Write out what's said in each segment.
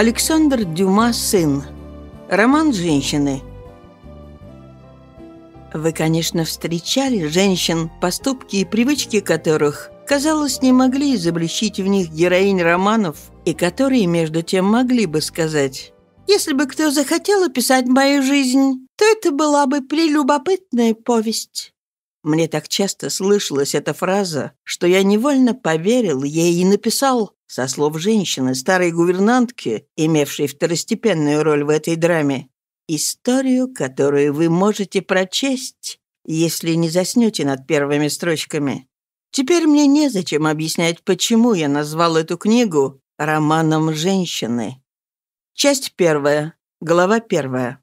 Александр Дюма «Сын». Роман «Женщины». Вы, конечно, встречали женщин, поступки и привычки которых, казалось, не могли изобличить в них героинь романов, и которые, между тем, могли бы сказать «Если бы кто захотел описать мою жизнь, то это была бы прелюбопытная повесть». Мне так часто слышалась эта фраза, что я невольно поверил ей и написал, со слов женщины, старой гувернантки, имевшей второстепенную роль в этой драме, историю, которую вы можете прочесть, если не заснете над первыми строчками. Теперь мне незачем объяснять, почему я назвал эту книгу «Романом женщины». Часть первая, глава первая.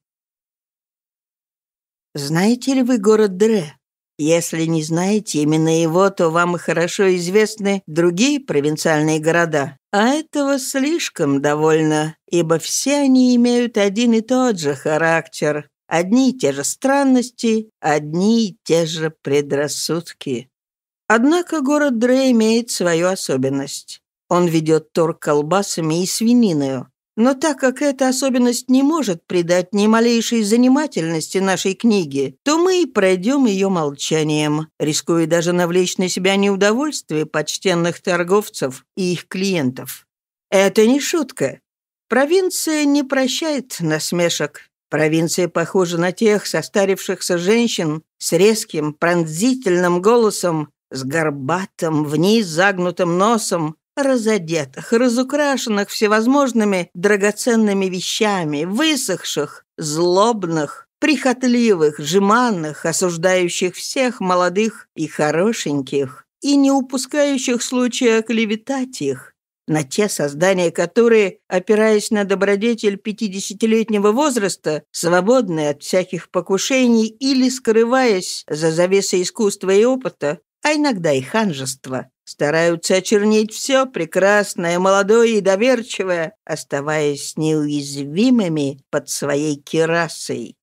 Знаете ли вы город Дре? Если не знаете именно его, то вам хорошо известны другие провинциальные города. А этого слишком довольно, ибо все они имеют один и тот же характер, одни и те же странности, одни и те же предрассудки. Однако город Дре имеет свою особенность. Он ведет торг колбасами и свининою, но так как эта особенность не может придать ни малейшей занимательности нашей книге, то мы и пройдем ее молчанием, рискуя даже навлечь на себя неудовольствие почтенных торговцев и их клиентов. Это не шутка. Провинция не прощает насмешек. Провинция похожа на тех состарившихся женщин с резким пронзительным голосом, с горбатым, вниз загнутым носом, разодетых, разукрашенных всевозможными драгоценными вещами, высохших, злобных, прихотливых, жеманных, осуждающих всех молодых и хорошеньких, и не упускающих случая клеветать их, на те создания, которые, опираясь на добродетель пятидесятилетнего возраста, свободные от всяких покушений или скрываясь за завесой искусства и опыта, а иногда и ханжества, Стараются очернить все прекрасное, молодое и доверчивое, оставаясь неуязвимыми под своей керасой.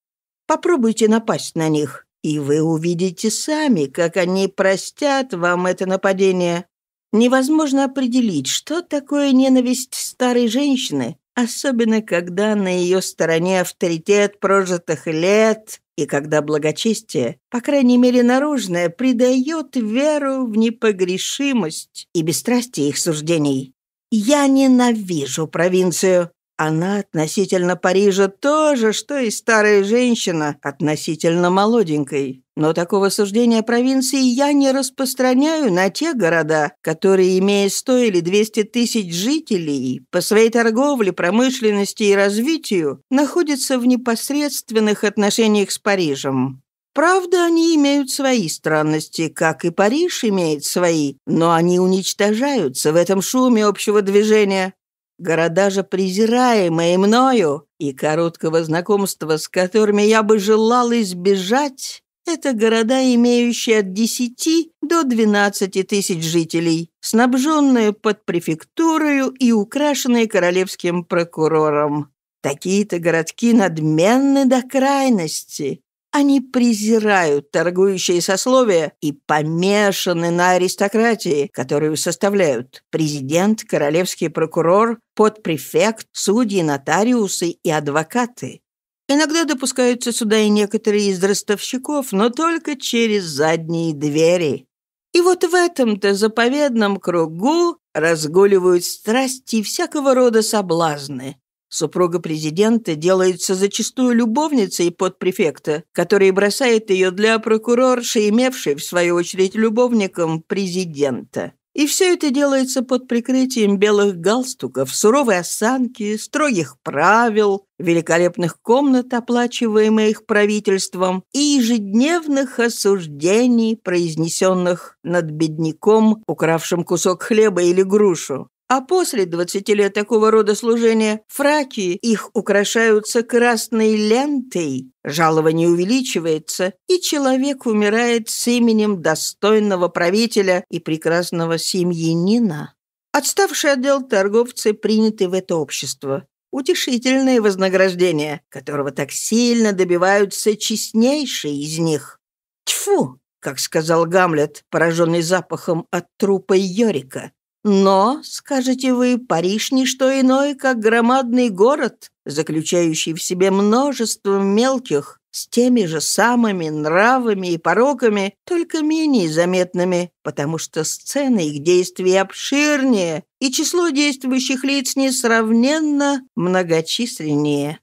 Попробуйте напасть на них, и вы увидите сами, как они простят вам это нападение. Невозможно определить, что такое ненависть старой женщины, особенно когда на ее стороне авторитет прожитых лет, и когда благочестие, по крайней мере наружное, придает веру в непогрешимость и бесстрастие их суждений. Я ненавижу провинцию, она относительно Парижа тоже, что и старая женщина относительно молоденькой. Но такого суждения провинции я не распространяю на те города, которые, имея сто или двести тысяч жителей, по своей торговле, промышленности и развитию, находятся в непосредственных отношениях с Парижем. Правда, они имеют свои странности, как и Париж имеет свои, но они уничтожаются в этом шуме общего движения, Города же презираемые мною и короткого знакомства, с которыми я бы желал избежать, это города, имеющие от 10 до 12 тысяч жителей, снабженные под префектурою и украшенные королевским прокурором. Такие-то городки надменны до крайности, они презирают торгующие сословия и помешаны на аристократии, которую составляют президент, королевский прокурор, подпрефект, судьи, нотариусы и адвокаты. Иногда допускаются сюда и некоторые из ростовщиков, но только через задние двери. И вот в этом-то заповедном кругу разгуливают страсти и всякого рода соблазны. Супруга президента делается зачастую любовницей подпрефекта, который бросает ее для прокурорши, имевшей, в свою очередь, любовником президента. И все это делается под прикрытием белых галстуков, суровой осанки, строгих правил, великолепных комнат, оплачиваемых правительством, и ежедневных осуждений, произнесенных над бедняком, укравшим кусок хлеба или грушу а после 20 лет такого рода служения фраки их украшаются красной лентой, жалование увеличивается, и человек умирает с именем достойного правителя и прекрасного семьянина. Отставший отдел торговцы приняты в это общество. Утешительное вознаграждение, которого так сильно добиваются честнейшие из них. Тьфу, как сказал Гамлет, пораженный запахом от трупа Йорика. Но, скажете вы, Париж – не что иное, как громадный город, заключающий в себе множество мелких, с теми же самыми нравами и пороками, только менее заметными, потому что сцены их действий обширнее, и число действующих лиц несравненно многочисленнее.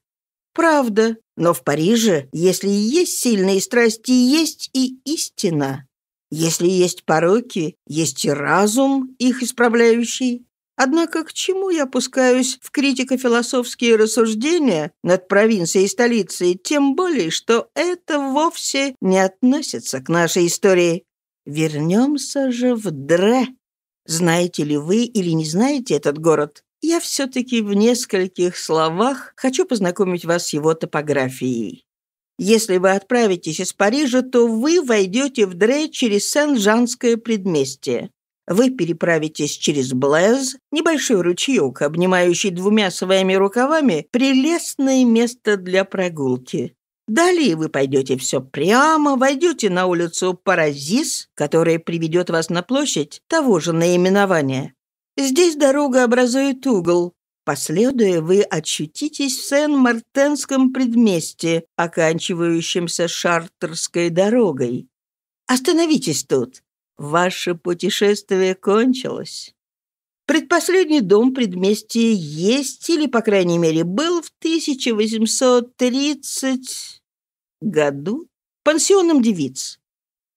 Правда, но в Париже, если есть сильные страсти, есть и истина. Если есть пороки, есть и разум, их исправляющий. Однако к чему я пускаюсь в критико-философские рассуждения над провинцией и столицей, тем более, что это вовсе не относится к нашей истории. Вернемся же в Дре. Знаете ли вы или не знаете этот город? Я все-таки в нескольких словах хочу познакомить вас с его топографией. Если вы отправитесь из Парижа, то вы войдете в Дре через Сен-Жанское предместье. Вы переправитесь через Блэз, небольшой ручеек, обнимающий двумя своими рукавами прелестное место для прогулки. Далее вы пойдете все прямо, войдете на улицу Паразис, которая приведет вас на площадь того же наименования. Здесь дорога образует угол, Последуя, вы очутитесь в Сен-Мартенском предместе, оканчивающемся Шартерской дорогой. Остановитесь тут. Ваше путешествие кончилось. Предпоследний дом предместья есть или, по крайней мере, был в 1830 году пансионом девиц.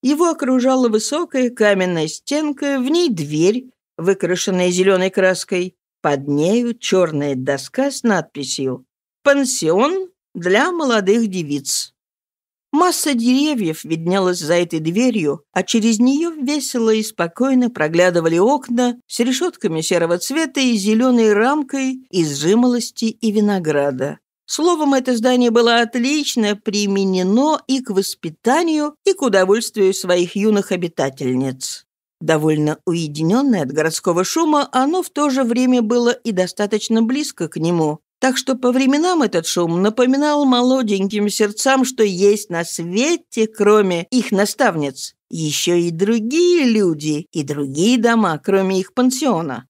Его окружала высокая каменная стенка, в ней дверь, выкрашенная зеленой краской. Под нею черная доска с надписью «Пансион для молодых девиц». Масса деревьев виднелась за этой дверью, а через нее весело и спокойно проглядывали окна с решетками серого цвета и зеленой рамкой из жимолости и винограда. Словом, это здание было отлично применено и к воспитанию, и к удовольствию своих юных обитательниц. Довольно уединенное от городского шума, оно в то же время было и достаточно близко к нему. Так что по временам этот шум напоминал молоденьким сердцам, что есть на свете, кроме их наставниц, еще и другие люди и другие дома, кроме их пансиона.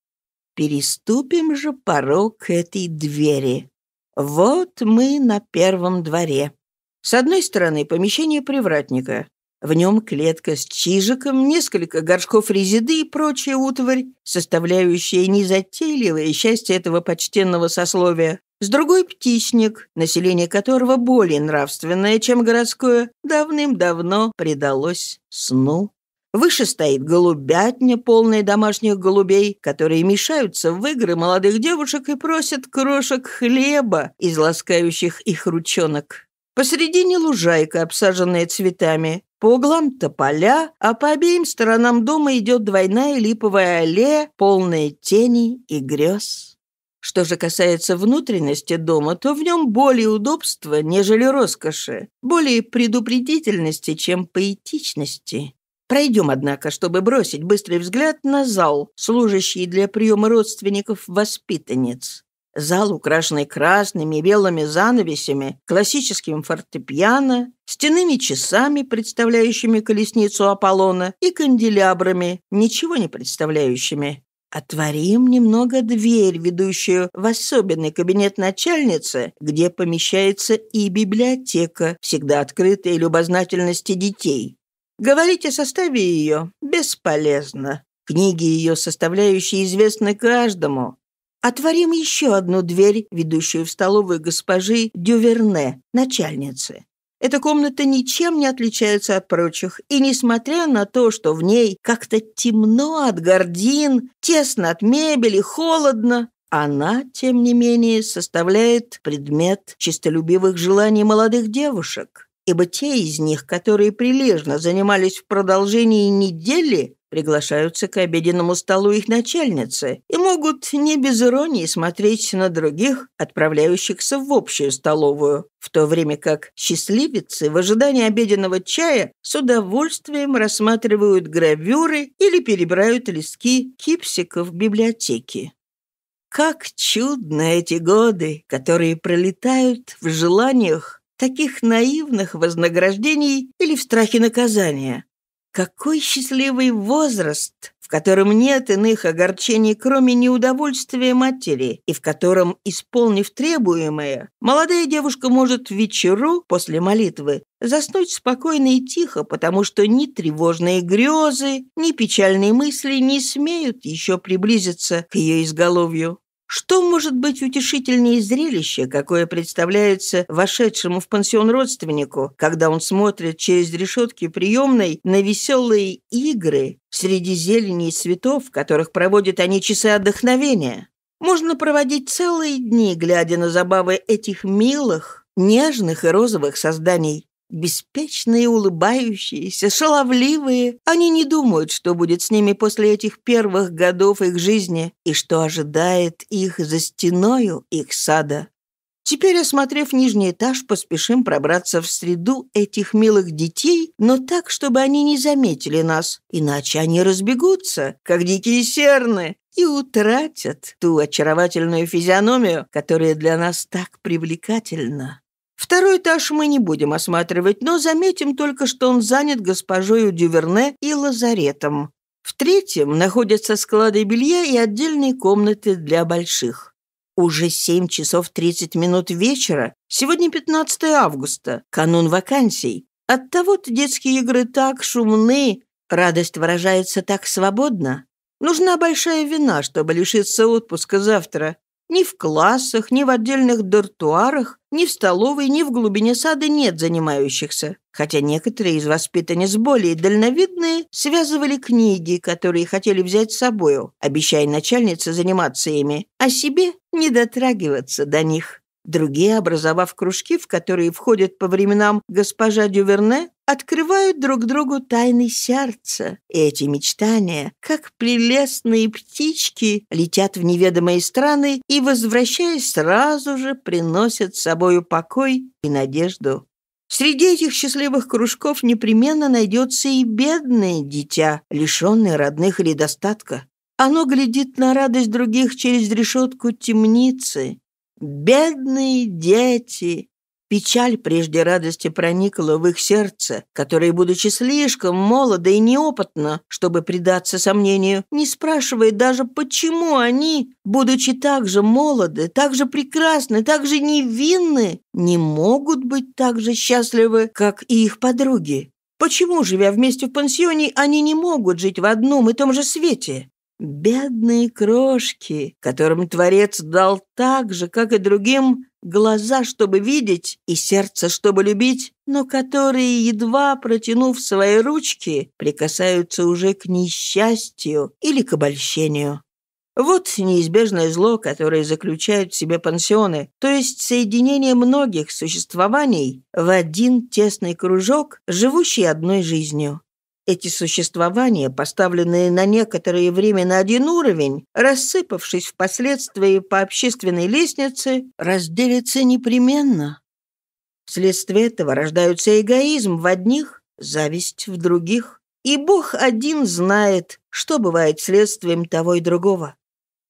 Переступим же порог этой двери. Вот мы на первом дворе. С одной стороны помещение привратника, в нем клетка с чижиком, несколько горшков резиды и прочая утварь, составляющая незатейливое счастье этого почтенного сословия. С другой птичник, население которого более нравственное, чем городское, давным-давно предалось сну. Выше стоит голубятня, полная домашних голубей, которые мешаются в игры молодых девушек и просят крошек хлеба из ласкающих их ручонок. Посредине лужайка, обсаженная цветами. По углам тополя, а по обеим сторонам дома идет двойная липовая аллея, полная теней и грез. Что же касается внутренности дома, то в нем более удобства, нежели роскоши, более предупредительности, чем поэтичности. Пройдем, однако, чтобы бросить быстрый взгляд на зал, служащий для приема родственников воспитанниц. Зал, украшенный красными и белыми занавесями, классическим фортепиано, стенными часами, представляющими колесницу Аполлона, и канделябрами, ничего не представляющими. Отворим немного дверь, ведущую в особенный кабинет начальницы, где помещается и библиотека, всегда открытая любознательности детей. Говорить о составе ее бесполезно. Книги ее составляющие известны каждому. Отворим еще одну дверь, ведущую в столовую госпожи Дюверне, начальницы. Эта комната ничем не отличается от прочих, и несмотря на то, что в ней как-то темно от гордин, тесно от мебели, холодно, она, тем не менее, составляет предмет чистолюбивых желаний молодых девушек, ибо те из них, которые прилежно занимались в продолжении недели, Приглашаются к обеденному столу их начальницы и могут не без иронии смотреть на других, отправляющихся в общую столовую, в то время как счастливицы в ожидании обеденного чая с удовольствием рассматривают гравюры или перебирают листки кипсиков в библиотеке. Как чудно эти годы, которые пролетают в желаниях таких наивных вознаграждений или в страхе наказания, какой счастливый возраст, в котором нет иных огорчений, кроме неудовольствия матери, и в котором, исполнив требуемое, молодая девушка может вечеру после молитвы заснуть спокойно и тихо, потому что ни тревожные грезы, ни печальные мысли не смеют еще приблизиться к ее изголовью. Что может быть утешительнее зрелище, какое представляется вошедшему в пансион родственнику, когда он смотрит через решетки приемной на веселые игры среди зелени и цветов, в которых проводят они часы отдохновения? Можно проводить целые дни, глядя на забавы этих милых, нежных и розовых созданий, Беспечные, улыбающиеся, шаловливые. Они не думают, что будет с ними после этих первых годов их жизни и что ожидает их за стеною их сада. Теперь, осмотрев нижний этаж, поспешим пробраться в среду этих милых детей, но так, чтобы они не заметили нас, иначе они разбегутся, как дикие серны, и утратят ту очаровательную физиономию, которая для нас так привлекательна. Второй этаж мы не будем осматривать, но заметим только, что он занят госпожою Дюверне и лазаретом. В третьем находятся склады белья и отдельные комнаты для больших. Уже 7 часов 30 минут вечера, сегодня 15 августа, канун вакансий. Оттого-то детские игры так шумны, радость выражается так свободно. Нужна большая вина, чтобы лишиться отпуска завтра. Ни в классах, ни в отдельных дартуарах, ни в столовой, ни в глубине сада нет занимающихся, хотя некоторые из воспитанниц более дальновидные связывали книги, которые хотели взять с собою, обещая начальнице заниматься ими, а себе не дотрагиваться до них. Другие, образовав кружки, в которые входят по временам госпожа Дюверне, открывают друг другу тайны сердца. эти мечтания, как прелестные птички, летят в неведомые страны и, возвращаясь, сразу же приносят с собою покой и надежду. Среди этих счастливых кружков непременно найдется и бедное дитя, лишенное родных или достатка. Оно глядит на радость других через решетку темницы. Бедные дети! Печаль прежде радости проникла в их сердце, которое, будучи слишком молодо и неопытно, чтобы предаться сомнению, не спрашивая даже, почему они, будучи так же молоды, так же прекрасны, так же невинны, не могут быть так же счастливы, как и их подруги. Почему, живя вместе в пансионе, они не могут жить в одном и том же свете? Бедные крошки, которым Творец дал так же, как и другим, глаза, чтобы видеть, и сердце, чтобы любить, но которые, едва протянув свои ручки, прикасаются уже к несчастью или к обольщению. Вот неизбежное зло, которое заключают в себе пансионы, то есть соединение многих существований в один тесный кружок, живущий одной жизнью. Эти существования, поставленные на некоторое время на один уровень, рассыпавшись впоследствии по общественной лестнице, разделятся непременно. Вследствие этого рождаются эгоизм в одних, зависть в других. И Бог один знает, что бывает следствием того и другого.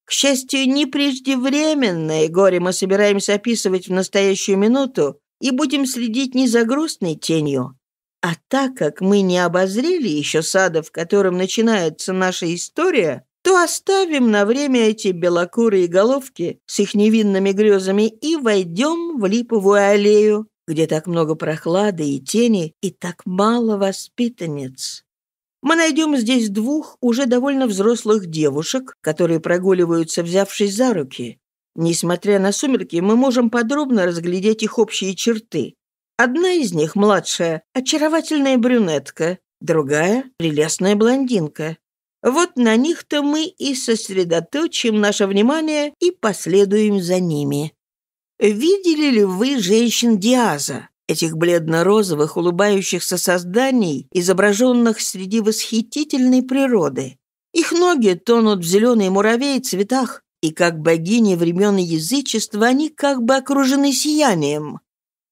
К счастью, непреждевременное горе мы собираемся описывать в настоящую минуту и будем следить не за грустной тенью, а так как мы не обозрели еще сада, в котором начинается наша история, то оставим на время эти белокурые головки с их невинными грезами и войдем в липовую аллею, где так много прохлады и тени, и так мало воспитанниц. Мы найдем здесь двух уже довольно взрослых девушек, которые прогуливаются, взявшись за руки. Несмотря на сумерки, мы можем подробно разглядеть их общие черты. Одна из них, младшая, очаровательная брюнетка, другая – прелестная блондинка. Вот на них-то мы и сосредоточим наше внимание и последуем за ними. Видели ли вы женщин Диаза, этих бледно-розовых улыбающихся созданий, изображенных среди восхитительной природы? Их ноги тонут в зеленые муравей цветах, и как богини времен язычества они как бы окружены сиянием.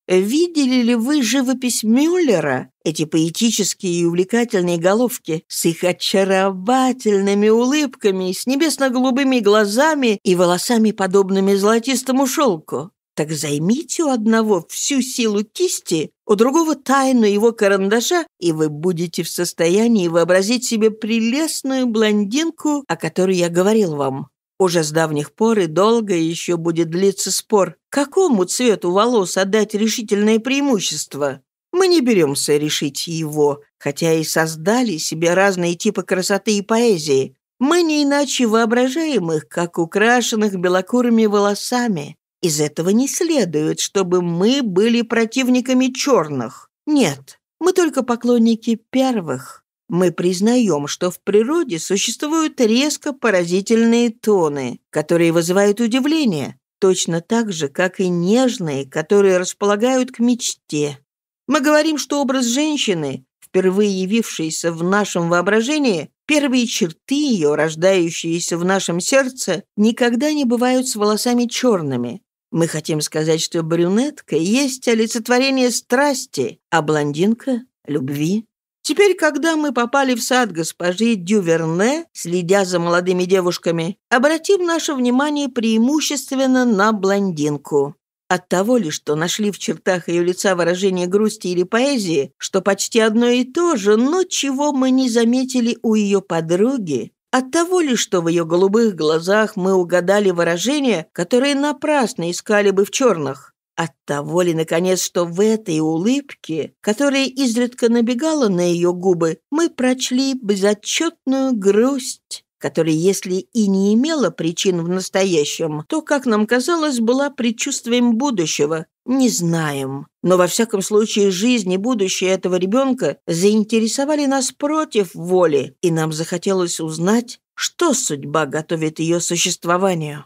Видели ли вы живопись Мюллера? Эти поэтические и увлекательные головки с их очаровательными улыбками, с небесно-голубыми глазами и волосами, подобными золотистому шелку. Так займите у одного всю силу кисти, у другого тайну его карандаша, и вы будете в состоянии вообразить себе прелестную блондинку, о которой я говорил вам. Уже с давних пор и долго еще будет длиться спор, какому цвету волос отдать решительное преимущество. Мы не беремся решить его, хотя и создали себе разные типы красоты и поэзии. Мы не иначе воображаем их, как украшенных белокурыми волосами. Из этого не следует, чтобы мы были противниками черных. Нет, мы только поклонники первых мы признаем, что в природе существуют резко поразительные тоны, которые вызывают удивление, точно так же, как и нежные, которые располагают к мечте. Мы говорим, что образ женщины, впервые явившийся в нашем воображении, первые черты ее, рождающиеся в нашем сердце, никогда не бывают с волосами черными. Мы хотим сказать, что брюнетка есть олицетворение страсти, а блондинка – любви. Теперь, когда мы попали в сад госпожи Дюверне, следя за молодыми девушками, обратим наше внимание преимущественно на блондинку. От того ли, что нашли в чертах ее лица выражение грусти или поэзии, что почти одно и то же, но чего мы не заметили у ее подруги, от того ли, что в ее голубых глазах мы угадали выражение, которое напрасно искали бы в черных. От того ли, наконец, что в этой улыбке, которая изредка набегала на ее губы, мы прочли безотчетную грусть, которая, если и не имела причин в настоящем, то, как нам казалось, была предчувствием будущего, не знаем. Но во всяком случае жизнь и будущее этого ребенка заинтересовали нас против воли, и нам захотелось узнать, что судьба готовит ее существованию.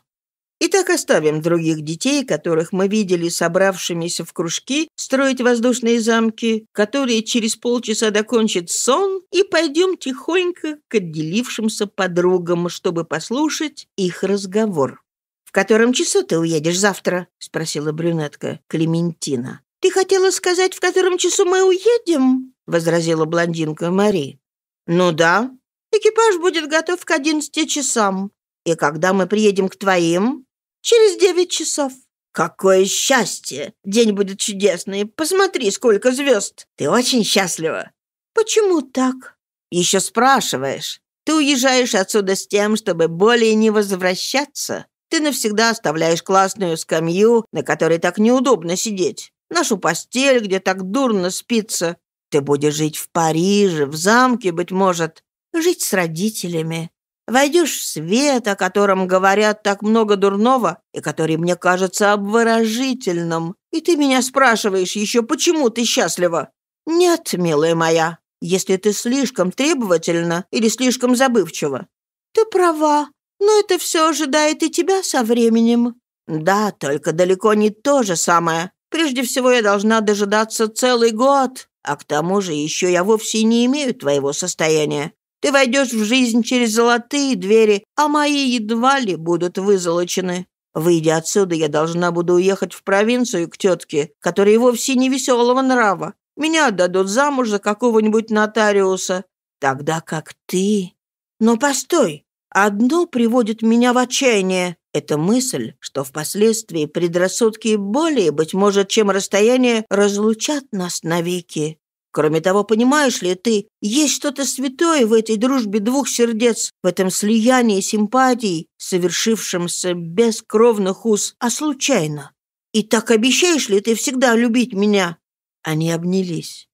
Итак, оставим других детей, которых мы видели собравшимися в кружки, строить воздушные замки, которые через полчаса докончат сон, и пойдем тихонько к отделившимся подругам, чтобы послушать их разговор. «В котором часу ты уедешь завтра?» — спросила брюнетка Клементина. «Ты хотела сказать, в котором часу мы уедем?» — возразила блондинка Мари. «Ну да. Экипаж будет готов к одиннадцати часам. И когда мы приедем к твоим?» Через девять часов». «Какое счастье! День будет чудесный. Посмотри, сколько звезд. Ты очень счастлива». «Почему так?» «Еще спрашиваешь. Ты уезжаешь отсюда с тем, чтобы более не возвращаться. Ты навсегда оставляешь классную скамью, на которой так неудобно сидеть, нашу постель, где так дурно спится. Ты будешь жить в Париже, в замке, быть может, жить с родителями, Войдешь в свет, о котором говорят так много дурного, и который мне кажется обворожительным. И ты меня спрашиваешь еще, почему ты счастлива? Нет, милая моя, если ты слишком требовательна или слишком забывчива. Ты права, но это все ожидает и тебя со временем. Да, только далеко не то же самое. Прежде всего, я должна дожидаться целый год, а к тому же еще я вовсе не имею твоего состояния. Ты войдешь в жизнь через золотые двери, а мои едва ли будут вызолочены. Выйдя отсюда, я должна буду уехать в провинцию к тетке, которая и вовсе не веселого нрава. Меня отдадут замуж за какого-нибудь нотариуса. Тогда как ты... Но постой, одно приводит меня в отчаяние. Это мысль, что впоследствии предрассудки и более, быть может, чем расстояние, разлучат нас навеки. Кроме того, понимаешь ли ты, есть что-то святое в этой дружбе двух сердец, в этом слиянии симпатий, совершившемся без кровных уз, а случайно. И так обещаешь ли ты всегда любить меня?» Они обнялись.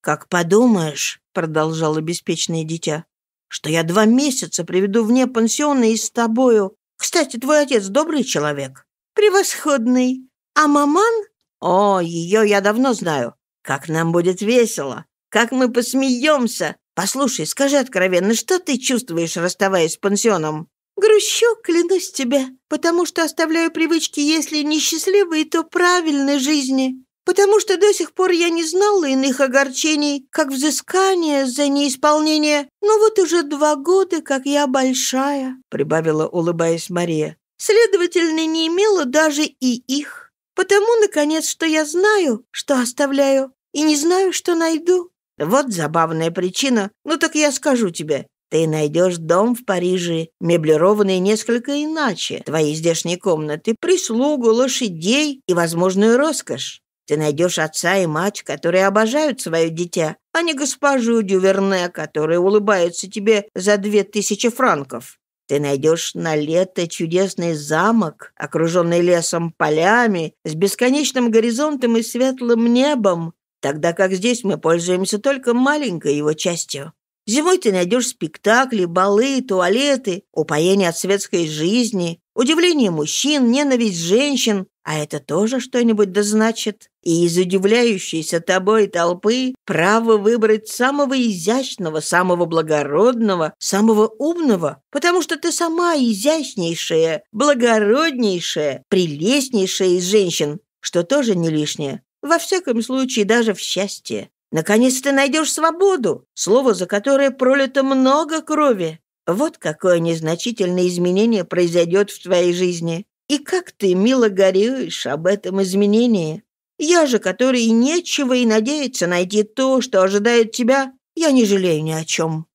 «Как подумаешь», — продолжало беспечное дитя, «что я два месяца приведу вне пансиона и с тобою. Кстати, твой отец добрый человек». «Превосходный. А маман?» «О, ее я давно знаю. Как нам будет весело! Как мы посмеемся! Послушай, скажи откровенно, что ты чувствуешь, расставаясь с пансионом?» «Грущу, клянусь тебе, потому что оставляю привычки, если не счастливые, то правильной жизни, потому что до сих пор я не знала иных огорчений, как взыскание за неисполнение. Но ну вот уже два года, как я большая», — прибавила, улыбаясь Мария. «Следовательно, не имела даже и их, потому, наконец, что я знаю, что оставляю, и не знаю, что найду. Вот забавная причина. Ну так я скажу тебе. Ты найдешь дом в Париже, меблированный несколько иначе, твои здешние комнаты, прислугу, лошадей и возможную роскошь. Ты найдешь отца и мать, которые обожают свое дитя, а не госпожу Дюверне, которая улыбается тебе за две тысячи франков. Ты найдешь на лето чудесный замок, окруженный лесом, полями, с бесконечным горизонтом и светлым небом, тогда как здесь мы пользуемся только маленькой его частью. Зимой ты найдешь спектакли, балы, туалеты, упоение от светской жизни, удивление мужчин, ненависть женщин, а это тоже что-нибудь дозначит И из удивляющейся тобой толпы право выбрать самого изящного, самого благородного, самого умного, потому что ты сама изящнейшая, благороднейшая, прелестнейшая из женщин, что тоже не лишнее. Во всяком случае, даже в счастье. Наконец ты найдешь свободу, слово, за которое пролито много крови. Вот какое незначительное изменение произойдет в твоей жизни. И как ты мило горюешь об этом изменении. Я же, который нечего и надеется найти то, что ожидает тебя, я не жалею ни о чем».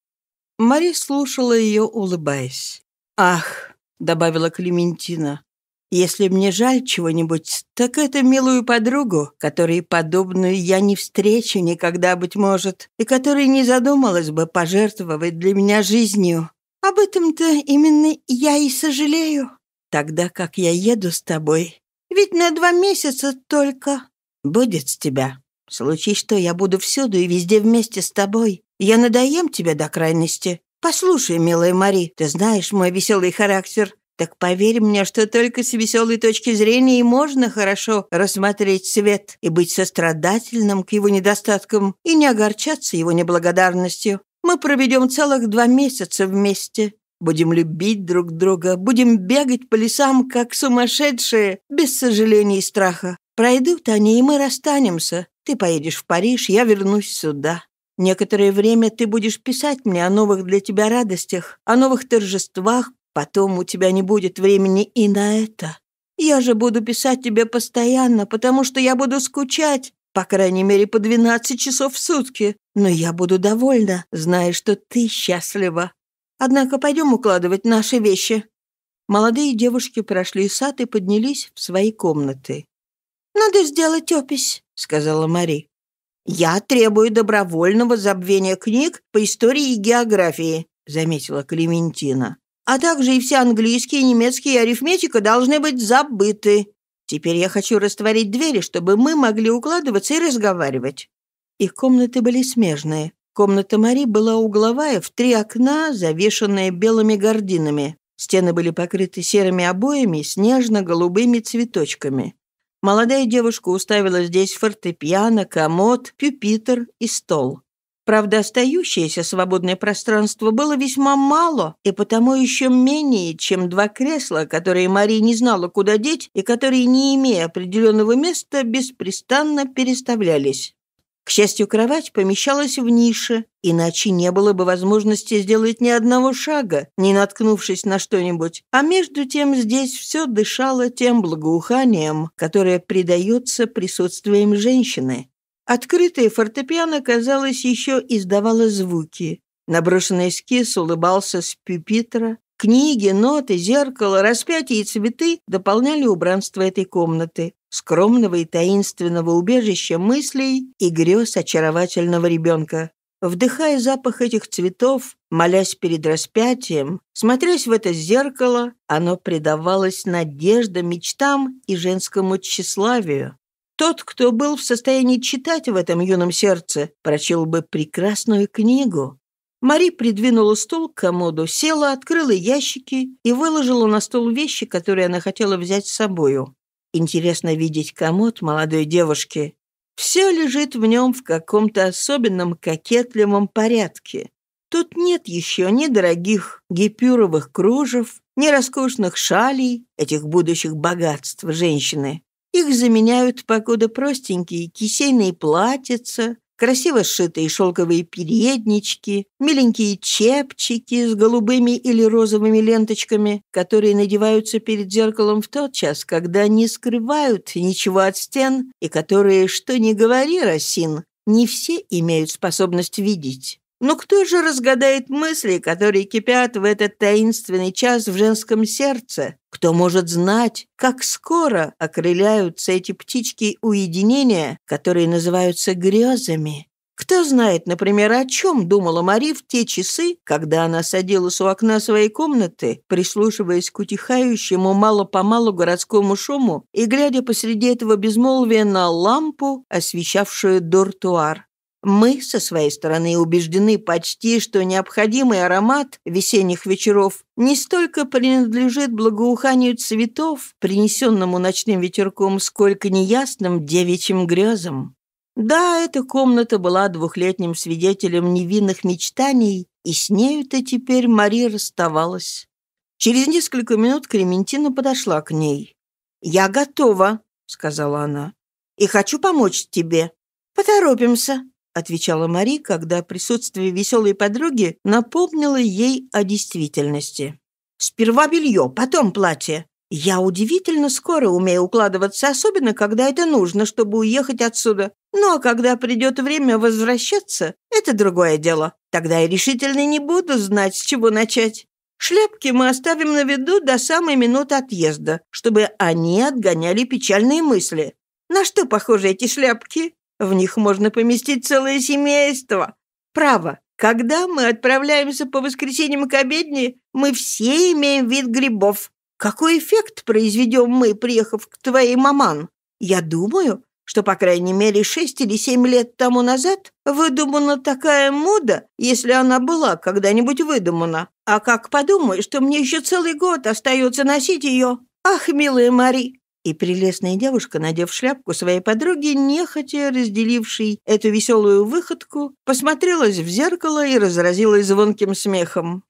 Мари слушала ее, улыбаясь. «Ах!» — добавила Клементина. Если мне жаль чего-нибудь, так это милую подругу, которой подобную я не встречу никогда, быть может, и которой не задумалась бы пожертвовать для меня жизнью. Об этом-то именно я и сожалею, тогда как я еду с тобой. Ведь на два месяца только. Будет с тебя. Случись что, я буду всюду и везде вместе с тобой. Я надоем тебя до крайности. Послушай, милая Мари, ты знаешь мой веселый характер. Так поверь мне, что только с веселой точки зрения и можно хорошо рассмотреть свет и быть сострадательным к его недостаткам и не огорчаться его неблагодарностью. Мы проведем целых два месяца вместе. Будем любить друг друга, будем бегать по лесам, как сумасшедшие, без сожалений и страха. Пройдут они, и мы расстанемся. Ты поедешь в Париж, я вернусь сюда. Некоторое время ты будешь писать мне о новых для тебя радостях, о новых торжествах, Потом у тебя не будет времени и на это. Я же буду писать тебе постоянно, потому что я буду скучать, по крайней мере, по 12 часов в сутки. Но я буду довольна, зная, что ты счастлива. Однако пойдем укладывать наши вещи». Молодые девушки прошли сад и поднялись в свои комнаты. «Надо сделать опись», — сказала Мари. «Я требую добровольного забвения книг по истории и географии», — заметила Клементина а также и все английские и немецкие арифметика должны быть забыты. Теперь я хочу растворить двери, чтобы мы могли укладываться и разговаривать». Их комнаты были смежные. Комната Мари была угловая, в три окна, завешенная белыми гординами. Стены были покрыты серыми обоями с нежно-голубыми цветочками. Молодая девушка уставила здесь фортепиано, комод, пюпитр и стол. Правда, остающееся свободное пространство было весьма мало, и потому еще менее, чем два кресла, которые Мария не знала, куда деть, и которые, не имея определенного места, беспрестанно переставлялись. К счастью, кровать помещалась в нише, иначе не было бы возможности сделать ни одного шага, не наткнувшись на что-нибудь. А между тем здесь все дышало тем благоуханием, которое придается присутствием женщины. Открытое фортепиано, казалось, еще издавало звуки. Наброшенный эскиз улыбался с пюпитра. Книги, ноты, зеркало, распятие и цветы дополняли убранство этой комнаты, скромного и таинственного убежища мыслей и грез очаровательного ребенка. Вдыхая запах этих цветов, молясь перед распятием, смотрясь в это зеркало, оно предавалось надеждам, мечтам и женскому тщеславию. Тот, кто был в состоянии читать в этом юном сердце, прочел бы прекрасную книгу. Мари придвинула стул к комоду, села, открыла ящики и выложила на стол вещи, которые она хотела взять с собою. Интересно видеть комод молодой девушки. Все лежит в нем в каком-то особенном кокетливом порядке. Тут нет еще ни дорогих гипюровых кружев, ни роскошных шалей, этих будущих богатств женщины. Их заменяют покуда простенькие кисейные платьица, красиво сшитые шелковые переднички, миленькие чепчики с голубыми или розовыми ленточками, которые надеваются перед зеркалом в тот час, когда не скрывают ничего от стен и которые, что ни говори, Росин, не все имеют способность видеть. Но кто же разгадает мысли, которые кипят в этот таинственный час в женском сердце? Кто может знать, как скоро окрыляются эти птички уединения, которые называются грезами? Кто знает, например, о чем думала Мари в те часы, когда она садилась у окна своей комнаты, прислушиваясь к утихающему мало-помалу городскому шуму и глядя посреди этого безмолвия на лампу, освещавшую дортуар? Мы, со своей стороны, убеждены почти, что необходимый аромат весенних вечеров не столько принадлежит благоуханию цветов, принесенному ночным ветерком, сколько неясным девичьим грезам. Да, эта комната была двухлетним свидетелем невинных мечтаний, и с нею-то теперь Мария расставалась. Через несколько минут Крементина подошла к ней. «Я готова», — сказала она, — «и хочу помочь тебе. Поторопимся», – отвечала Мари, когда присутствие веселой подруги напомнило ей о действительности. «Сперва белье, потом платье. Я удивительно скоро умею укладываться, особенно когда это нужно, чтобы уехать отсюда. Ну а когда придет время возвращаться, это другое дело. Тогда я решительно не буду знать, с чего начать». Шляпки мы оставим на виду до самой минуты отъезда, чтобы они отгоняли печальные мысли. На что похожи эти шляпки? В них можно поместить целое семейство. Право, когда мы отправляемся по воскресеньям к обедне, мы все имеем вид грибов. Какой эффект произведем мы, приехав к твоей маман? Я думаю, что, по крайней мере, шесть или семь лет тому назад выдумана такая мода, если она была когда-нибудь выдумана. А как подумаю, что мне еще целый год остается носить ее? Ах, милая Мари, и прелестная девушка, надев шляпку своей подруги, нехотя разделившей эту веселую выходку, посмотрелась в зеркало и разразилась звонким смехом.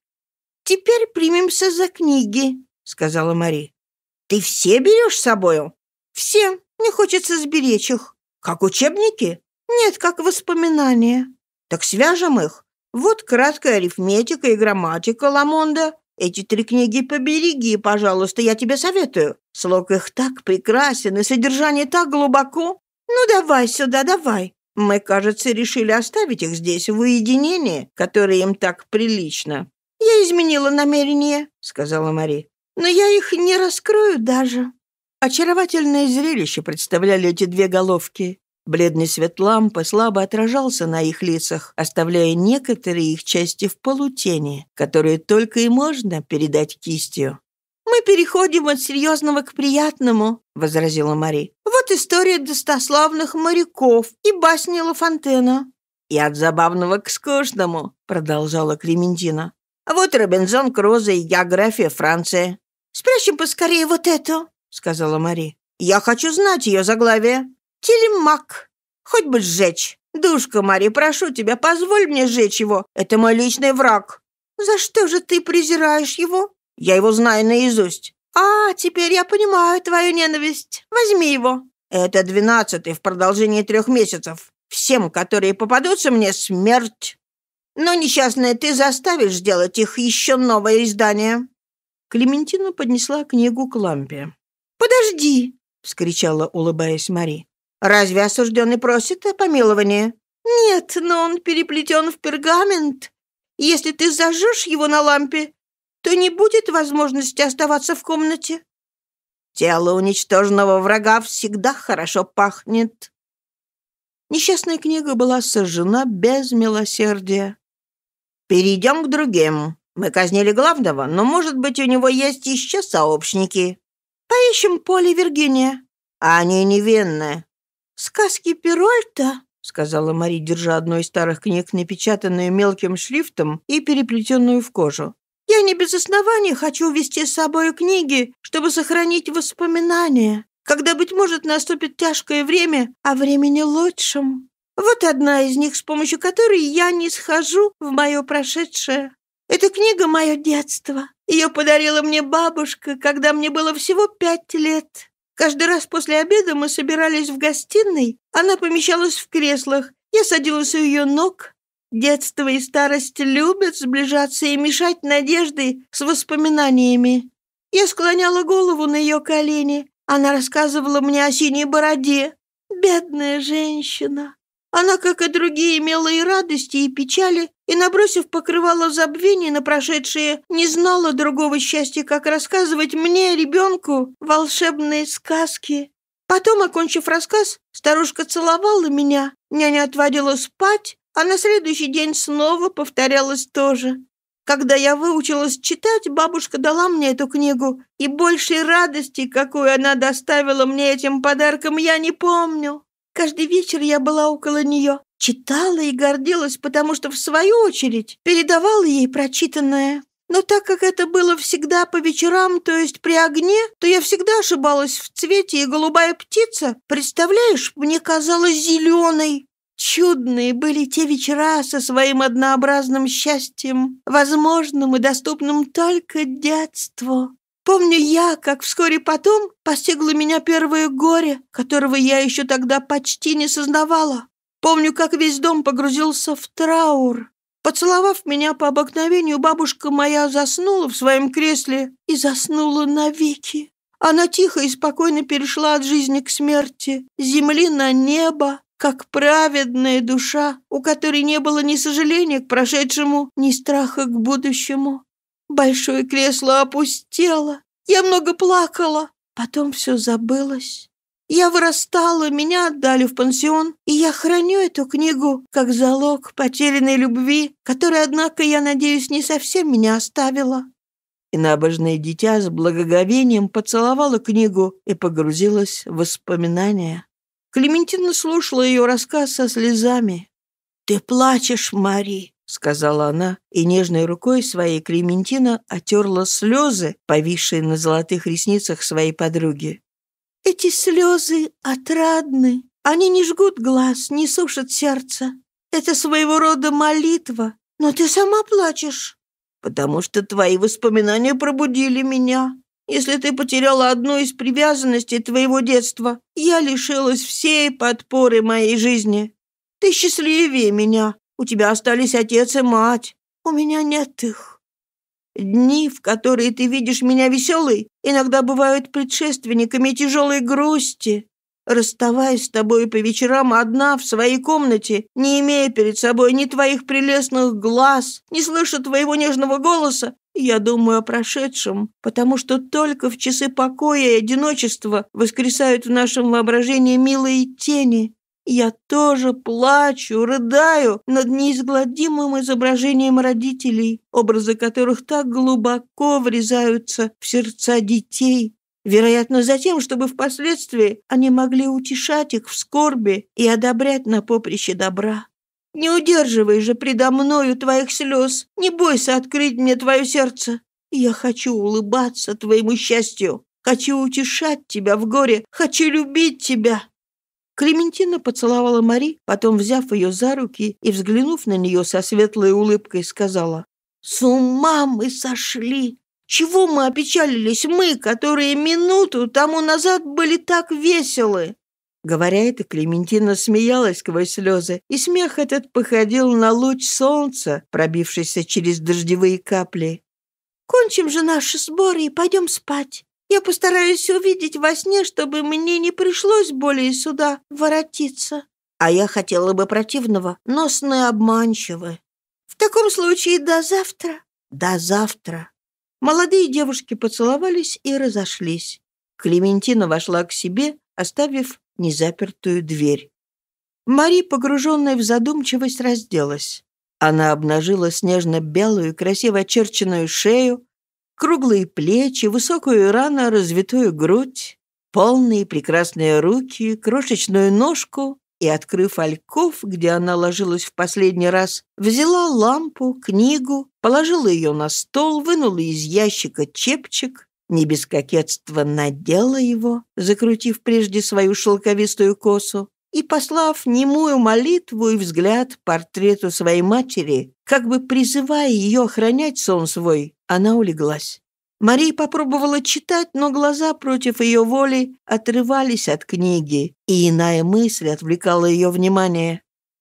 «Теперь примемся за книги», — сказала Мари. «Ты все берешь с собою?» «Все. Не хочется сберечь их». «Как учебники?» «Нет, как воспоминания». «Так свяжем их. Вот краткая арифметика и грамматика Ламонда, эти три книги побереги, пожалуйста, я тебе советую. Слог их так прекрасен и содержание так глубоко. Ну, давай сюда, давай. Мы, кажется, решили оставить их здесь в уединении, которое им так прилично. Я изменила намерение, сказала Мари. Но я их не раскрою даже. Очаровательное зрелище представляли эти две головки. Бледный свет лампы слабо отражался на их лицах, оставляя некоторые их части в полутени, которые только и можно передать кистью. «Мы переходим от серьезного к приятному», — возразила Мари. «Вот история достославных моряков и басни Ла Фонтена». «И от забавного к скучному», — продолжала Клементина. «А вот Робинзон Крузо и география Франции». «Спрячем поскорее вот эту», — сказала Мари. «Я хочу знать ее заглавие». Телемак! Хоть бы сжечь! Душка Мари, прошу тебя, позволь мне сжечь его. Это мой личный враг». «За что же ты презираешь его?» «Я его знаю наизусть». «А, теперь я понимаю твою ненависть. Возьми его». «Это двенадцатый в продолжении трех месяцев. Всем, которые попадутся мне, смерть. Но, несчастная, ты заставишь сделать их еще новое издание». Клементина поднесла книгу к лампе. «Подожди!» — вскричала, улыбаясь Мари. Разве осужденный просит о помиловании? Нет, но он переплетен в пергамент. Если ты зажжешь его на лампе, то не будет возможности оставаться в комнате. Тело уничтоженного врага всегда хорошо пахнет. Несчастная книга была сожжена без милосердия. Перейдем к другим. Мы казнили главного, но, может быть, у него есть еще сообщники. Поищем поле Виргиния. Они невинны. «Сказки пирольта, сказала Мари, держа одну из старых книг, напечатанную мелким шрифтом и переплетенную в кожу. «Я не без основания хочу увести с собой книги, чтобы сохранить воспоминания, когда, быть может, наступит тяжкое время, а времени лучшим. Вот одна из них, с помощью которой я не схожу в мое прошедшее. Эта книга — мое детство. Ее подарила мне бабушка, когда мне было всего пять лет. Каждый раз после обеда мы собирались в гостиной, она помещалась в креслах, я садилась у ее ног. Детство и старость любят сближаться и мешать надеждой с воспоминаниями. Я склоняла голову на ее колени, она рассказывала мне о синей бороде. Бедная женщина. Она, как и другие, имела и радости, и печали, и, набросив покрывало забвение на прошедшее, не знала другого счастья, как рассказывать мне, ребенку, волшебные сказки. Потом, окончив рассказ, старушка целовала меня, няня отводила спать, а на следующий день снова повторялось то же. Когда я выучилась читать, бабушка дала мне эту книгу, и большей радости, какую она доставила мне этим подарком, я не помню. Каждый вечер я была около нее, читала и гордилась, потому что, в свою очередь, передавала ей прочитанное. Но так как это было всегда по вечерам, то есть при огне, то я всегда ошибалась в цвете, и голубая птица, представляешь, мне казалась зеленой. Чудные были те вечера со своим однообразным счастьем, возможным и доступным только детству. Помню я, как вскоре потом постигло меня первое горе, которого я еще тогда почти не сознавала. Помню, как весь дом погрузился в траур. Поцеловав меня по обыкновению, бабушка моя заснула в своем кресле и заснула навеки. Она тихо и спокойно перешла от жизни к смерти, земли на небо, как праведная душа, у которой не было ни сожаления к прошедшему, ни страха к будущему. Большое кресло опустело. Я много плакала. Потом все забылось. Я вырастала, меня отдали в пансион, и я храню эту книгу как залог потерянной любви, которая, однако, я надеюсь, не совсем меня оставила». И набожное дитя с благоговением поцеловала книгу и погрузилась в воспоминания. Клементина слушала ее рассказ со слезами. «Ты плачешь, Мари, сказала она, и нежной рукой своей Клементина отерла слезы, повисшие на золотых ресницах своей подруги. «Эти слезы отрадны, они не жгут глаз, не сушат сердце. Это своего рода молитва, но ты сама плачешь». «Потому что твои воспоминания пробудили меня. Если ты потеряла одну из привязанностей твоего детства, я лишилась всей подпоры моей жизни. Ты счастливее меня, у тебя остались отец и мать. У меня нет их. Дни, в которые ты видишь меня веселой, иногда бывают предшественниками тяжелой грусти. Расставаясь с тобой по вечерам одна в своей комнате, не имея перед собой ни твоих прелестных глаз, не слыша твоего нежного голоса, я думаю о прошедшем, потому что только в часы покоя и одиночества воскресают в нашем воображении милые тени, я тоже плачу, рыдаю над неизгладимым изображением родителей, образы которых так глубоко врезаются в сердца детей, вероятно, за тем, чтобы впоследствии они могли утешать их в скорби и одобрять на поприще добра. Не удерживай же предо мною твоих слез, не бойся открыть мне твое сердце. Я хочу улыбаться твоему счастью, хочу утешать тебя в горе, хочу любить тебя. Клементина поцеловала Мари, потом, взяв ее за руки и взглянув на нее со светлой улыбкой, сказала, «С ума мы сошли! Чего мы опечалились мы, которые минуту тому назад были так веселы?» Говоря это, Клементина смеялась сквозь слезы, и смех этот походил на луч солнца, пробившийся через дождевые капли. «Кончим же наши сборы и пойдем спать. Я постараюсь увидеть во сне, чтобы мне не пришлось более сюда воротиться. А я хотела бы противного, но сны обманчивы. В таком случае до завтра. До завтра. Молодые девушки поцеловались и разошлись. Клементина вошла к себе, оставив незапертую дверь. Мари, погруженная в задумчивость, разделась. Она обнажила снежно-белую, красиво очерченную шею, круглые плечи, высокую рано развитую грудь, полные прекрасные руки, крошечную ножку и, открыв ольков, где она ложилась в последний раз, взяла лампу, книгу, положила ее на стол, вынула из ящика чепчик, не без кокетства надела его, закрутив прежде свою шелковистую косу, и, послав немую молитву и взгляд портрету своей матери, как бы призывая ее охранять сон свой, она улеглась. Мария попробовала читать, но глаза против ее воли отрывались от книги, и иная мысль отвлекала ее внимание.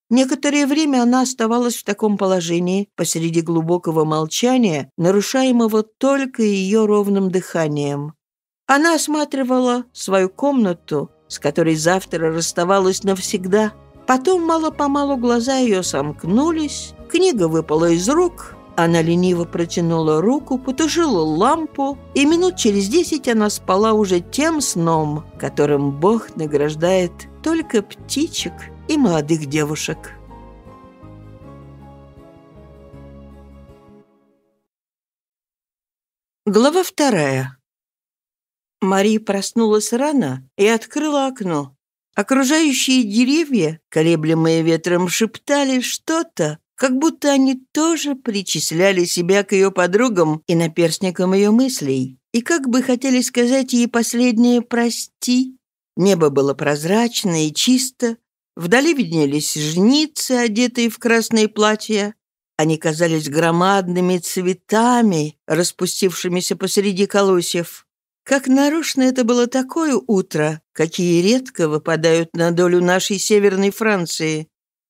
Некоторое время она оставалась в таком положении, посреди глубокого молчания, нарушаемого только ее ровным дыханием. Она осматривала свою комнату, с которой завтра расставалась навсегда. Потом мало-помалу глаза ее сомкнулись, книга выпала из рук, она лениво протянула руку, потушила лампу, и минут через десять она спала уже тем сном, которым Бог награждает только птичек и молодых девушек. Глава вторая. Мари проснулась рано и открыла окно. Окружающие деревья, колеблемые ветром, шептали что-то, как будто они тоже причисляли себя к ее подругам и наперстникам ее мыслей, и как бы хотели сказать ей последнее «прости». Небо было прозрачно и чисто, вдали виднелись жницы, одетые в красные платья. Они казались громадными цветами, распустившимися посреди колосьев. Как нарочно это было такое утро, какие редко выпадают на долю нашей Северной Франции.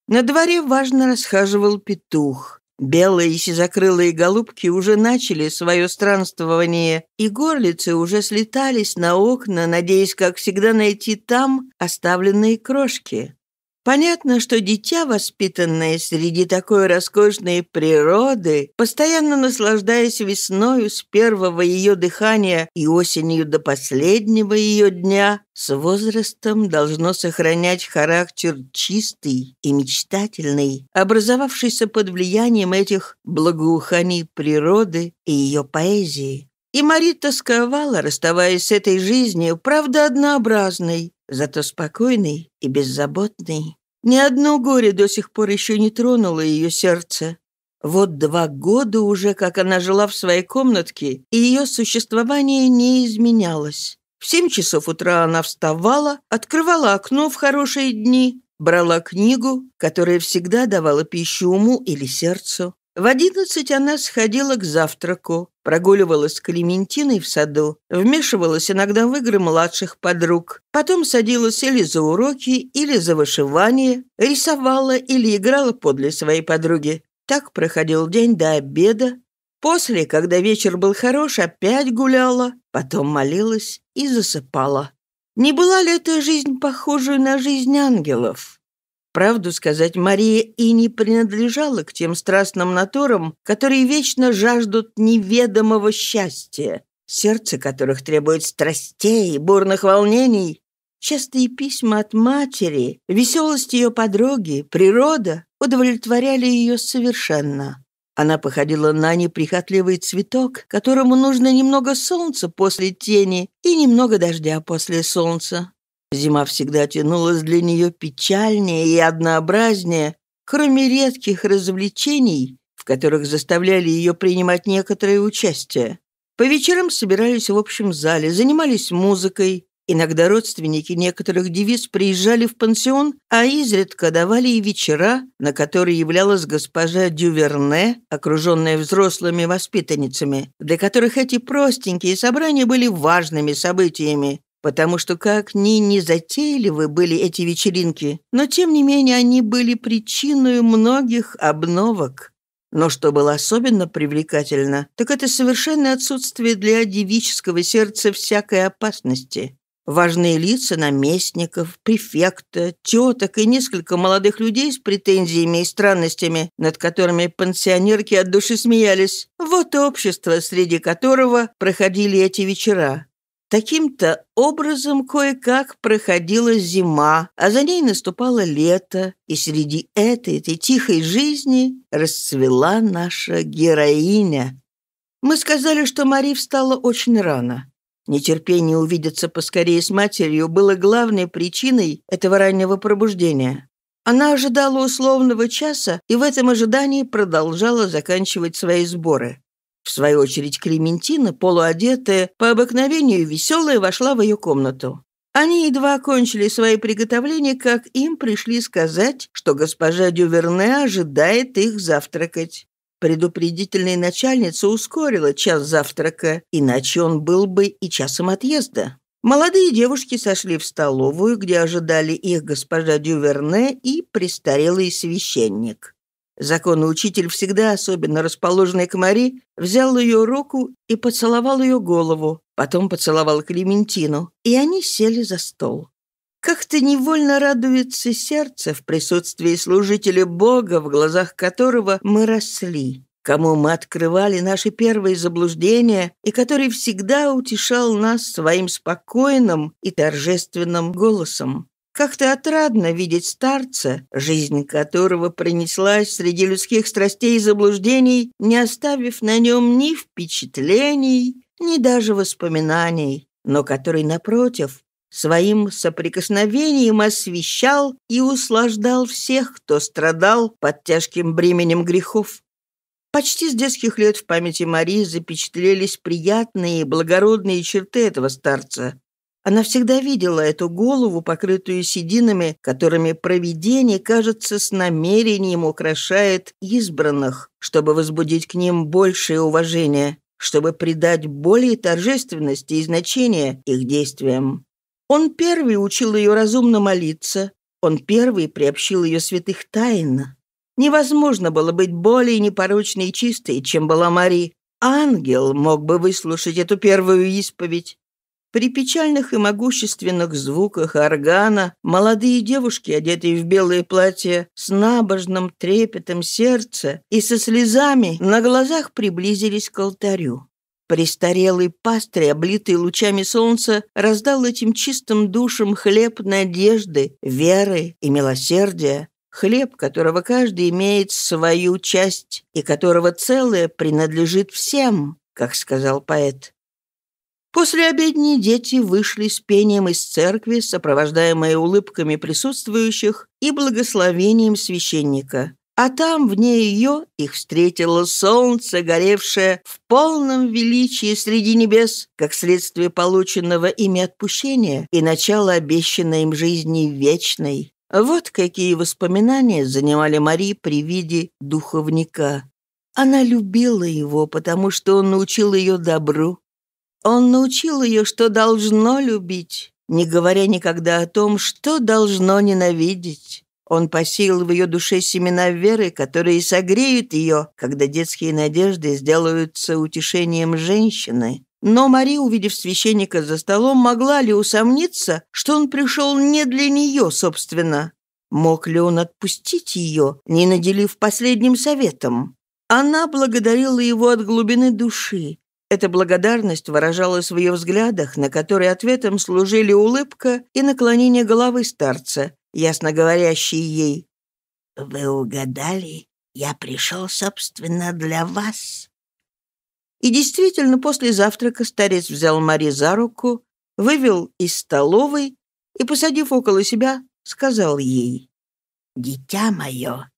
На дворе важно расхаживал петух. Белые сизокрылые голубки уже начали свое странствование, и горлицы уже слетались на окна, надеясь, как всегда, найти там оставленные крошки. Понятно, что дитя, воспитанное среди такой роскошной природы, постоянно наслаждаясь весною с первого ее дыхания и осенью до последнего ее дня, с возрастом должно сохранять характер чистый и мечтательный, образовавшийся под влиянием этих благоуханий природы и ее поэзии. И Мари тосковала, расставаясь с этой жизнью, правда, однообразной, зато спокойной и беззаботной. Ни одно горе до сих пор еще не тронуло ее сердце. Вот два года уже, как она жила в своей комнатке, и ее существование не изменялось. В семь часов утра она вставала, открывала окно в хорошие дни, брала книгу, которая всегда давала пищу уму или сердцу, в одиннадцать она сходила к завтраку, прогуливалась с Клементиной в саду, вмешивалась иногда в игры младших подруг, потом садилась или за уроки, или за вышивание, рисовала или играла подле своей подруги. Так проходил день до обеда. После, когда вечер был хорош, опять гуляла, потом молилась и засыпала. Не была ли эта жизнь похожа на жизнь ангелов? Правду сказать, Мария и не принадлежала к тем страстным натурам, которые вечно жаждут неведомого счастья, сердце которых требует страстей, и бурных волнений. Частые письма от матери, веселость ее подруги, природа удовлетворяли ее совершенно. Она походила на неприхотливый цветок, которому нужно немного солнца после тени и немного дождя после солнца. Зима всегда тянулась для нее печальнее и однообразнее, кроме редких развлечений, в которых заставляли ее принимать некоторое участие. По вечерам собирались в общем зале, занимались музыкой. Иногда родственники некоторых девиц приезжали в пансион, а изредка давали и вечера, на которые являлась госпожа Дюверне, окруженная взрослыми воспитанницами, для которых эти простенькие собрания были важными событиями, Потому что как ни незатейливы были эти вечеринки, но тем не менее они были причиной многих обновок. Но что было особенно привлекательно, так это совершенное отсутствие для девического сердца всякой опасности. Важные лица наместников, префекта, теток и несколько молодых людей с претензиями и странностями, над которыми пансионерки от души смеялись. Вот общество, среди которого проходили эти вечера. Таким-то образом кое-как проходила зима, а за ней наступало лето, и среди этой, этой тихой жизни расцвела наша героиня. Мы сказали, что Мари встала очень рано. Нетерпение увидеться поскорее с матерью было главной причиной этого раннего пробуждения. Она ожидала условного часа и в этом ожидании продолжала заканчивать свои сборы. В свою очередь Клементина, полуодетая, по обыкновению веселая, вошла в ее комнату. Они едва окончили свои приготовления, как им пришли сказать, что госпожа Дюверне ожидает их завтракать. Предупредительная начальница ускорила час завтрака, иначе он был бы и часом отъезда. Молодые девушки сошли в столовую, где ожидали их госпожа Дюверне и престарелый священник. Законный учитель, всегда особенно расположенный к Мари, взял ее руку и поцеловал ее голову, потом поцеловал Клементину, и они сели за стол. Как-то невольно радуется сердце в присутствии служителя Бога, в глазах которого мы росли, кому мы открывали наши первые заблуждения и который всегда утешал нас своим спокойным и торжественным голосом. Как-то отрадно видеть старца, жизнь которого пронеслась среди людских страстей и заблуждений, не оставив на нем ни впечатлений, ни даже воспоминаний, но который, напротив, своим соприкосновением освещал и услаждал всех, кто страдал под тяжким бременем грехов. Почти с детских лет в памяти Марии запечатлелись приятные и благородные черты этого старца, она всегда видела эту голову, покрытую сединами, которыми провидение, кажется, с намерением украшает избранных, чтобы возбудить к ним большее уважение, чтобы придать более торжественности и значения их действиям. Он первый учил ее разумно молиться, он первый приобщил ее святых тайн. Невозможно было быть более непорочной и чистой, чем была Мари. Ангел мог бы выслушать эту первую исповедь. При печальных и могущественных звуках органа молодые девушки, одетые в белые платья, с набожным трепетом сердца и со слезами на глазах приблизились к алтарю. Престарелый пастырь, облитый лучами солнца, раздал этим чистым душам хлеб надежды, веры и милосердия, хлеб, которого каждый имеет свою часть и которого целое принадлежит всем, как сказал поэт. После обедни дети вышли с пением из церкви, сопровождаемые улыбками присутствующих и благословением священника. А там, вне ее, их встретило солнце, горевшее в полном величии среди небес, как следствие полученного ими отпущения и начала обещанной им жизни вечной. Вот какие воспоминания занимали Мари при виде духовника. Она любила его, потому что он научил ее добру, он научил ее, что должно любить, не говоря никогда о том, что должно ненавидеть. Он посеял в ее душе семена веры, которые согреют ее, когда детские надежды сделаются утешением женщины. Но Мари, увидев священника за столом, могла ли усомниться, что он пришел не для нее, собственно? Мог ли он отпустить ее, не наделив последним советом? Она благодарила его от глубины души, эта благодарность выражалась в ее взглядах, на которые ответом служили улыбка и наклонение головы старца, ясно говорящей ей. «Вы угадали? Я пришел, собственно, для вас». И действительно, после завтрака старец взял Мари за руку, вывел из столовой и, посадив около себя, сказал ей. «Дитя мое,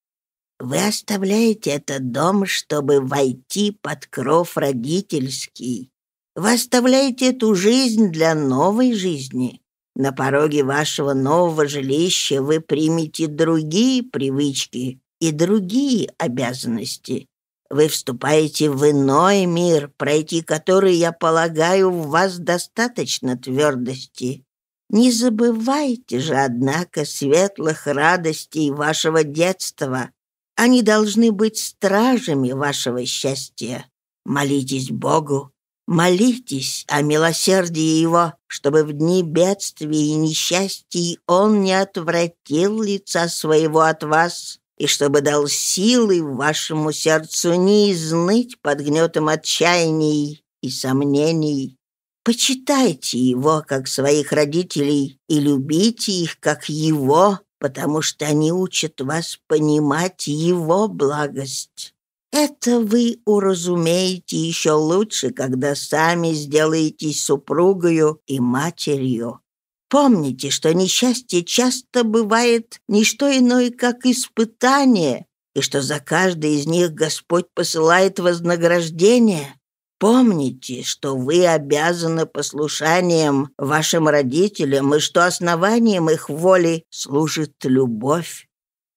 вы оставляете этот дом, чтобы войти под кров родительский. Вы оставляете эту жизнь для новой жизни. На пороге вашего нового жилища вы примете другие привычки и другие обязанности. Вы вступаете в иной мир, пройти который, я полагаю, в вас достаточно твердости. Не забывайте же, однако, светлых радостей вашего детства, они должны быть стражами вашего счастья. Молитесь Богу, молитесь о милосердии Его, чтобы в дни бедствий и несчастий Он не отвратил лица своего от вас, и чтобы дал силы вашему сердцу не изныть под гнетом отчаяний и сомнений. Почитайте его, как своих родителей, и любите их, как его, потому что они учат вас понимать его благость. Это вы уразумеете еще лучше, когда сами сделаетесь супругою и матерью. Помните, что несчастье часто бывает не что иное, как испытание, и что за каждое из них Господь посылает вознаграждение. Помните, что вы обязаны послушанием вашим родителям и что основанием их воли служит любовь.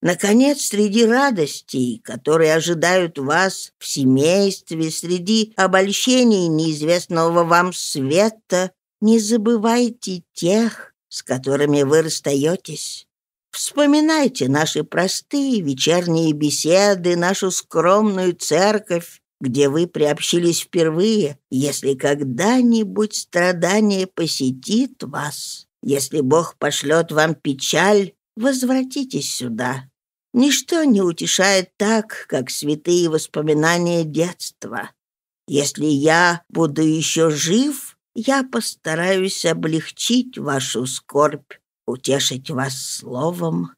Наконец, среди радостей, которые ожидают вас в семействе, среди обольщений неизвестного вам света, не забывайте тех, с которыми вы расстаетесь. Вспоминайте наши простые вечерние беседы, нашу скромную церковь, где вы приобщились впервые, если когда-нибудь страдание посетит вас, если Бог пошлет вам печаль, возвратитесь сюда. Ничто не утешает так, как святые воспоминания детства. Если я буду еще жив, я постараюсь облегчить вашу скорбь, утешить вас словом.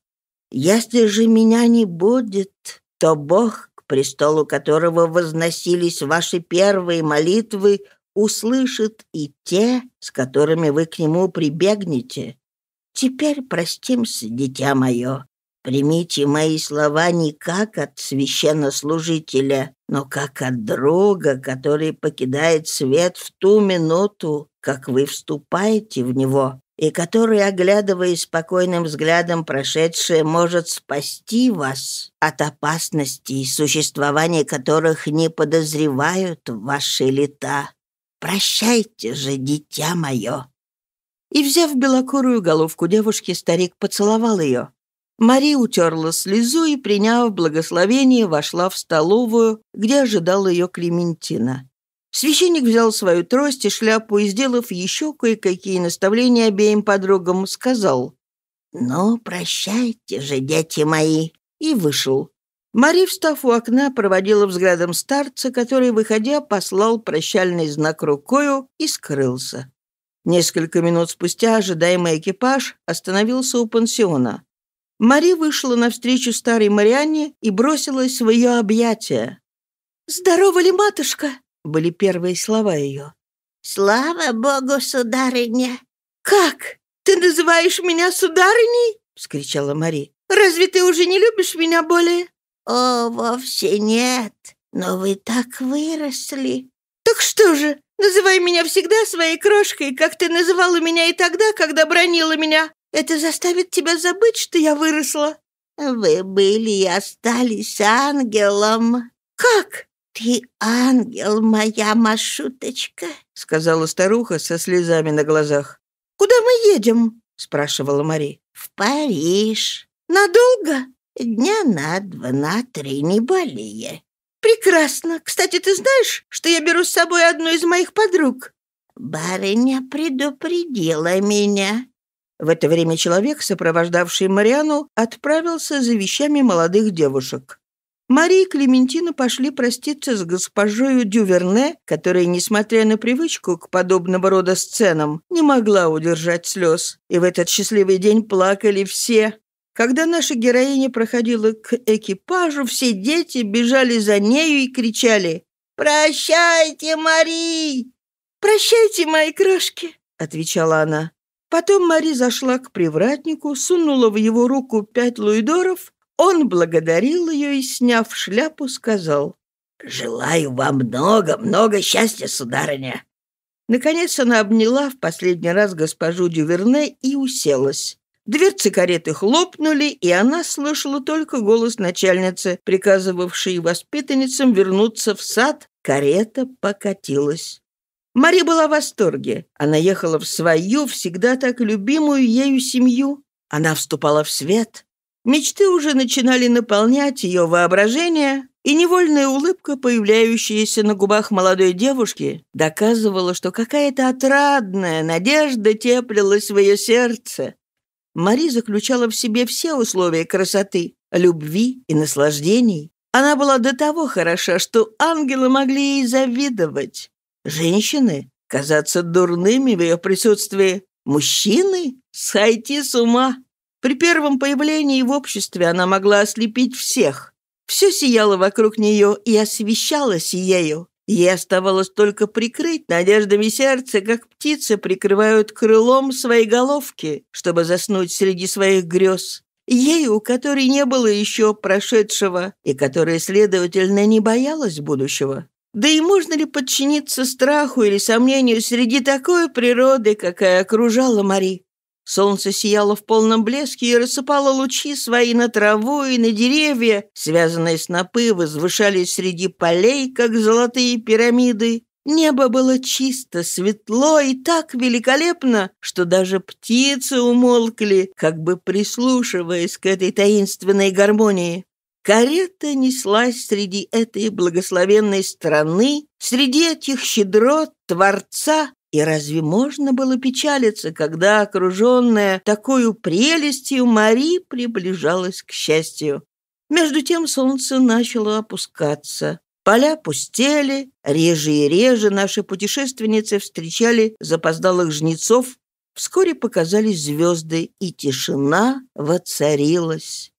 Если же меня не будет, то Бог престолу которого возносились ваши первые молитвы, услышит и те, с которыми вы к нему прибегнете. Теперь простимся, дитя мое. Примите мои слова не как от священнослужителя, но как от друга, который покидает свет в ту минуту, как вы вступаете в него и который, оглядываясь спокойным взглядом прошедшее, может спасти вас от опасностей, существования которых не подозревают ваши лета. Прощайте же, дитя мое!» И, взяв белокурую головку девушки, старик поцеловал ее. Мари утерла слезу и, приняв благословение, вошла в столовую, где ожидала ее Клементина. Священник взял свою трость и шляпу и, сделав еще кое-какие наставления обеим подругам, сказал «Ну, прощайте же, дети мои!» и вышел. Мари, встав у окна, проводила взглядом старца, который, выходя, послал прощальный знак рукою и скрылся. Несколько минут спустя ожидаемый экипаж остановился у пансиона. Мари вышла навстречу старой Марианне и бросилась в ее объятия. «Здорова ли матушка?» были первые слова ее. «Слава богу, сударыня!» «Как? Ты называешь меня сударыней?» — вскричала Мари. «Разве ты уже не любишь меня более?» «О, вовсе нет, но вы так выросли». «Так что же, называй меня всегда своей крошкой, как ты называла меня и тогда, когда бронила меня. Это заставит тебя забыть, что я выросла». «Вы были и остались ангелом». «Как?» «Ты ангел моя, Машуточка», — сказала старуха со слезами на глазах. «Куда мы едем?» — спрашивала Мари. «В Париж». «Надолго?» «Дня на два, на три, не более». «Прекрасно. Кстати, ты знаешь, что я беру с собой одну из моих подруг?» «Барыня предупредила меня». В это время человек, сопровождавший Мариану, отправился за вещами молодых девушек. Мария и Клементина пошли проститься с госпожою Дюверне, которая, несмотря на привычку к подобного рода сценам, не могла удержать слез. И в этот счастливый день плакали все. Когда наша героиня проходила к экипажу, все дети бежали за нею и кричали «Прощайте, Мари!» «Прощайте, мои крошки!» — отвечала она. Потом Мари зашла к привратнику, сунула в его руку пять луидоров он благодарил ее и, сняв шляпу, сказал, «Желаю вам много-много счастья, сударыня!» Наконец она обняла в последний раз госпожу Дюверне и уселась. Дверцы кареты хлопнули, и она слышала только голос начальницы, приказывавшей воспитанницам вернуться в сад. Карета покатилась. Мари была в восторге. Она ехала в свою, всегда так любимую ею семью. Она вступала в свет, Мечты уже начинали наполнять ее воображение, и невольная улыбка, появляющаяся на губах молодой девушки, доказывала, что какая-то отрадная надежда теплилась в ее сердце. Мари заключала в себе все условия красоты, любви и наслаждений. Она была до того хороша, что ангелы могли ей завидовать. Женщины казаться дурными в ее присутствии, мужчины сойти с ума. При первом появлении в обществе она могла ослепить всех. Все сияло вокруг нее и освещалось ею. Ей оставалось только прикрыть надеждами сердце, как птицы прикрывают крылом свои головки, чтобы заснуть среди своих грез. Ей, у которой не было еще прошедшего и которая, следовательно, не боялась будущего. Да и можно ли подчиниться страху или сомнению среди такой природы, какая окружала Мари? Солнце сияло в полном блеске и рассыпало лучи свои на траву и на деревья. Связанные снопы возвышались среди полей, как золотые пирамиды. Небо было чисто, светло и так великолепно, что даже птицы умолкли, как бы прислушиваясь к этой таинственной гармонии. Карета неслась среди этой благословенной страны, среди этих щедрот Творца, и разве можно было печалиться, когда, окруженная такой прелестью, Мари приближалась к счастью? Между тем солнце начало опускаться. Поля пустели, реже и реже наши путешественницы встречали запоздалых жнецов. Вскоре показались звезды, и тишина воцарилась.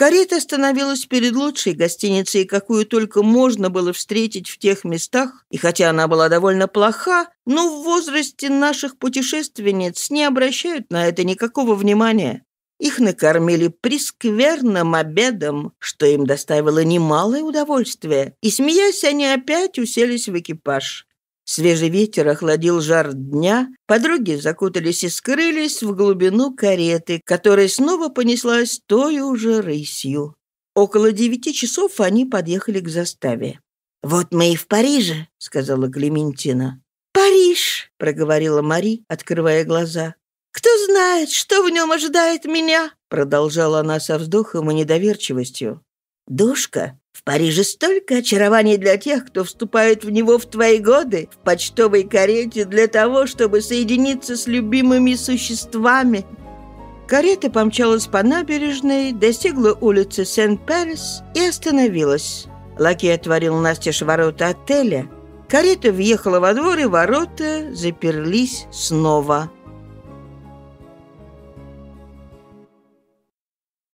Карета остановилась перед лучшей гостиницей, какую только можно было встретить в тех местах, и хотя она была довольно плоха, но в возрасте наших путешественниц не обращают на это никакого внимания. Их накормили прескверным обедом, что им доставило немалое удовольствие, и, смеясь, они опять уселись в экипаж. Свежий ветер охладил жар дня, подруги закутались и скрылись в глубину кареты, которая снова понеслась той уже рысью. Около девяти часов они подъехали к заставе. «Вот мы и в Париже», — сказала Клементина. «Париж», — проговорила Мари, открывая глаза. «Кто знает, что в нем ожидает меня?» — продолжала она со вздохом и недоверчивостью. «Душка», в Париже столько очарований для тех, кто вступает в него в твои годы, в почтовой карете для того, чтобы соединиться с любимыми существами. Карета помчалась по набережной, достигла улицы Сен-Перес и остановилась. Лакей отворил Насте ворота отеля. Карета въехала во двор, и ворота заперлись снова.